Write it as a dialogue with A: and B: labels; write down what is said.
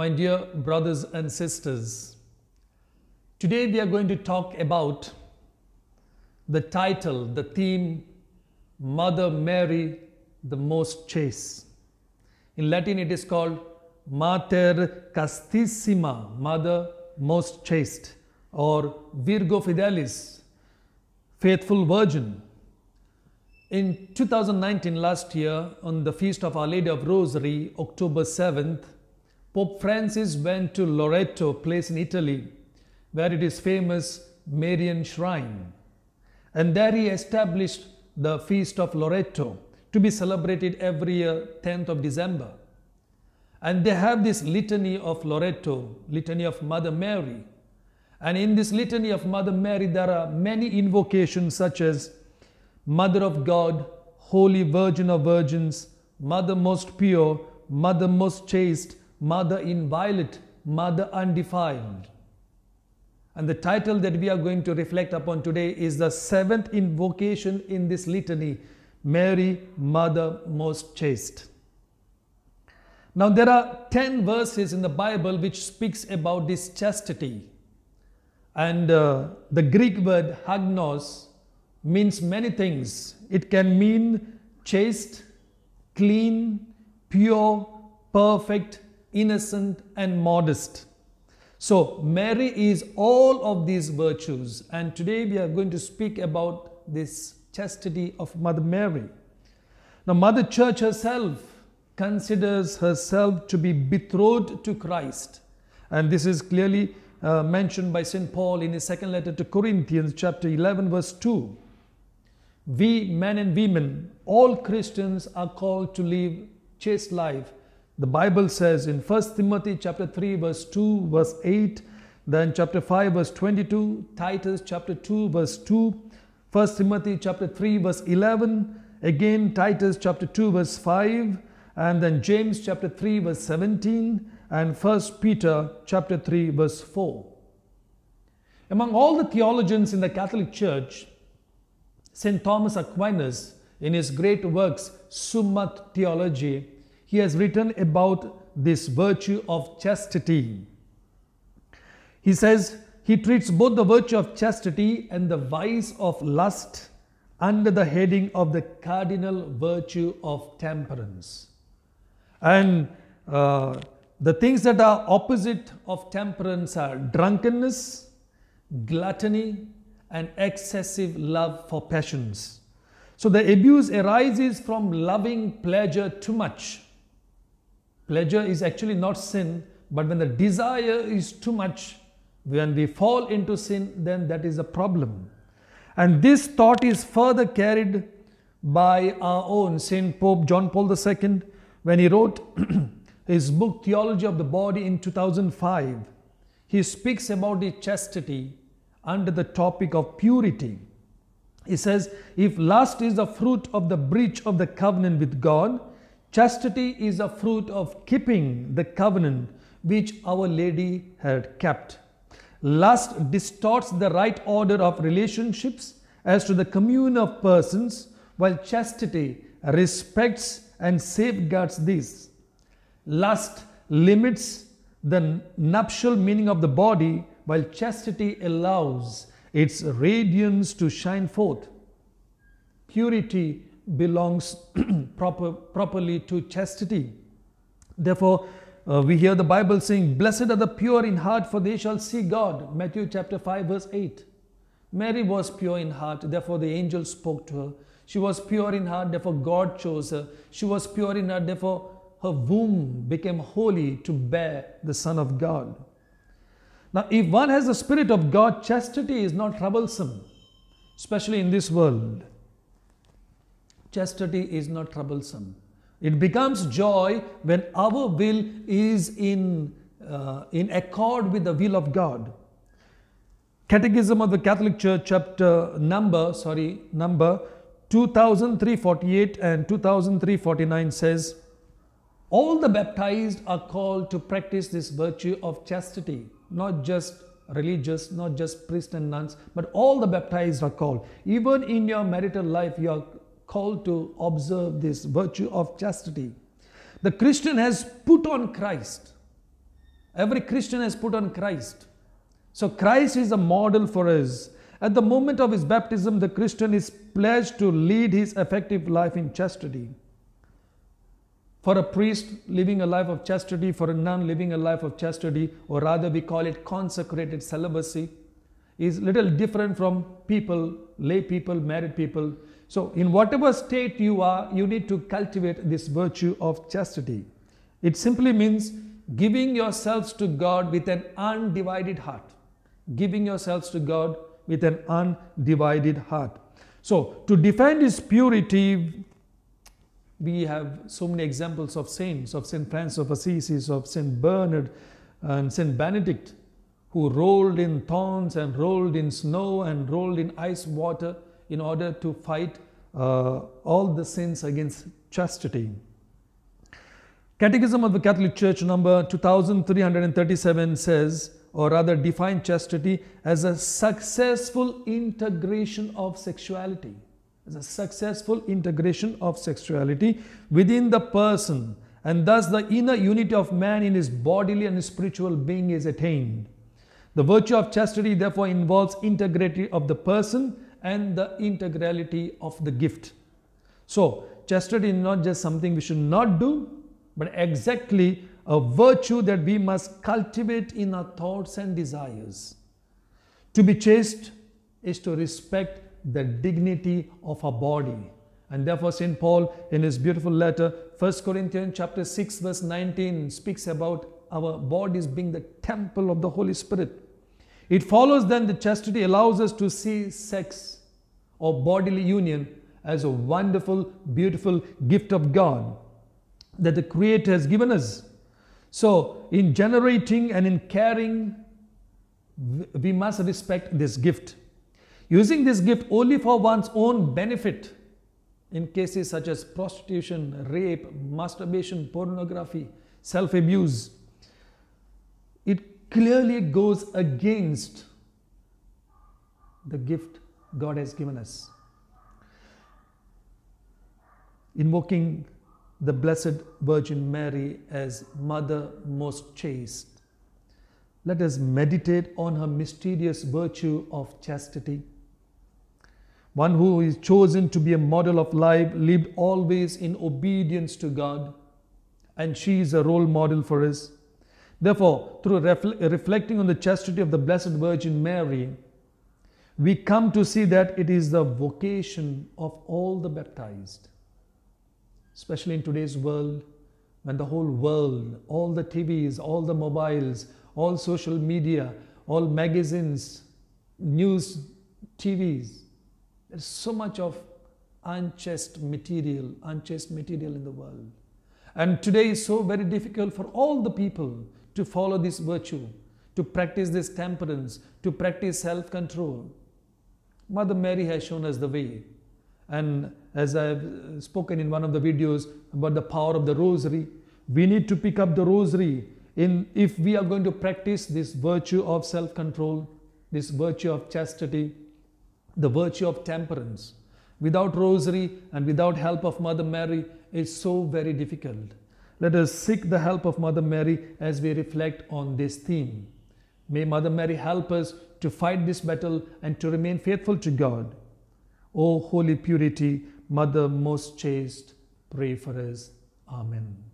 A: my dear brothers and sisters. Today we are going to talk about the title, the theme, Mother Mary, the most chaste. In Latin it is called Mater Castissima, Mother most chaste, or Virgo Fidelis, Faithful Virgin. In 2019, last year, on the Feast of Our Lady of Rosary, October 7th, Pope Francis went to Loreto, a place in Italy, where it is famous Marian shrine. And there he established the Feast of Loreto to be celebrated every year 10th of December. And they have this litany of Loreto, litany of Mother Mary. And in this litany of Mother Mary, there are many invocations such as Mother of God, Holy Virgin of Virgins, Mother most pure, Mother most chaste, Mother Inviolate, Mother Undefiled. And the title that we are going to reflect upon today is the seventh invocation in this litany Mary, Mother Most Chaste. Now, there are 10 verses in the Bible which speaks about this chastity. And uh, the Greek word hagnos means many things. It can mean chaste, clean, pure, perfect, innocent and modest. So Mary is all of these virtues and today we are going to speak about this chastity of Mother Mary. Now Mother Church herself considers herself to be betrothed to Christ and this is clearly uh, mentioned by St. Paul in his second letter to Corinthians chapter 11 verse 2. We men and women, all Christians are called to live chaste life the Bible says in 1 Timothy chapter 3 verse 2 verse 8, then chapter 5 verse 22, Titus chapter 2 verse 2, 1 Timothy chapter 3 verse 11, again Titus chapter 2 verse 5, and then James chapter 3 verse 17 and 1 Peter chapter 3 verse 4. Among all the theologians in the Catholic Church, St. Thomas Aquinas in his great works Summa Theology he has written about this virtue of chastity. He says he treats both the virtue of chastity and the vice of lust under the heading of the cardinal virtue of temperance. And uh, the things that are opposite of temperance are drunkenness, gluttony, and excessive love for passions. So the abuse arises from loving pleasure too much Pleasure is actually not sin, but when the desire is too much, when we fall into sin, then that is a problem. And this thought is further carried by our own Saint Pope John Paul II when he wrote his book Theology of the Body in 2005. He speaks about the chastity under the topic of purity. He says, If lust is the fruit of the breach of the covenant with God, Chastity is a fruit of keeping the covenant which Our Lady had kept. Lust distorts the right order of relationships as to the commune of persons, while chastity respects and safeguards these. Lust limits the nuptial meaning of the body, while chastity allows its radiance to shine forth. Purity belongs proper, properly to chastity. Therefore, uh, we hear the Bible saying, Blessed are the pure in heart, for they shall see God. Matthew chapter 5, verse 8. Mary was pure in heart, therefore the angel spoke to her. She was pure in heart, therefore God chose her. She was pure in heart, therefore her womb became holy to bear the Son of God. Now, if one has the Spirit of God, chastity is not troublesome, especially in this world chastity is not troublesome. It becomes joy when our will is in, uh, in accord with the will of God. Catechism of the Catholic Church, chapter number, sorry, number 2348 and 2349 says, All the baptized are called to practice this virtue of chastity, not just religious, not just priests and nuns, but all the baptized are called. Even in your marital life, you are called to observe this virtue of chastity. The Christian has put on Christ. Every Christian has put on Christ. So Christ is a model for us. At the moment of his baptism, the Christian is pledged to lead his effective life in chastity. For a priest living a life of chastity, for a nun living a life of chastity, or rather we call it consecrated celibacy, is little different from people, lay people, married people so in whatever state you are, you need to cultivate this virtue of chastity. It simply means giving yourselves to God with an undivided heart. Giving yourselves to God with an undivided heart. So to defend this purity, we have so many examples of saints, of St. Francis of Assisi, of St. Bernard and St. Benedict, who rolled in thorns and rolled in snow and rolled in ice water in order to fight uh, all the sins against chastity. Catechism of the Catholic Church number 2337 says, or rather defines chastity as a successful integration of sexuality. As a successful integration of sexuality within the person and thus the inner unity of man in his bodily and spiritual being is attained. The virtue of chastity therefore involves integrity of the person and the integrality of the gift. So, chastity is not just something we should not do, but exactly a virtue that we must cultivate in our thoughts and desires. To be chaste is to respect the dignity of our body. And therefore, St. Paul, in his beautiful letter, 1 Corinthians chapter 6, verse 19, speaks about our bodies being the temple of the Holy Spirit. It follows then that chastity allows us to see sex or bodily union as a wonderful, beautiful gift of God that the Creator has given us. So, in generating and in caring, we must respect this gift. Using this gift only for one's own benefit in cases such as prostitution, rape, masturbation, pornography, self abuse clearly goes against the gift God has given us. Invoking the Blessed Virgin Mary as Mother Most Chaste, let us meditate on her mysterious virtue of chastity. One who is chosen to be a model of life lived always in obedience to God, and she is a role model for us. Therefore, through refl- reflecting on the chastity of the Blessed Virgin Mary, we come to see that it is the vocation of all the baptized, especially in today's world when the whole world, all the TVs, all the mobiles, all social media, all magazines, news, TVs, there's so much of unchaste material, unchaste material in the world. And today is so very difficult for all the people to follow this virtue, to practice this temperance, to practice self control. Mother Mary has shown us the way. And as I have spoken in one of the videos about the power of the rosary, we need to pick up the rosary in, if we are going to practice this virtue of self control, this virtue of chastity, the virtue of temperance. Without rosary and without help of Mother Mary, it's so very difficult. Let us seek the help of Mother Mary as we reflect on this theme. May Mother Mary help us to fight this battle and to remain faithful to God. O holy purity, Mother most chaste, pray for us. Amen.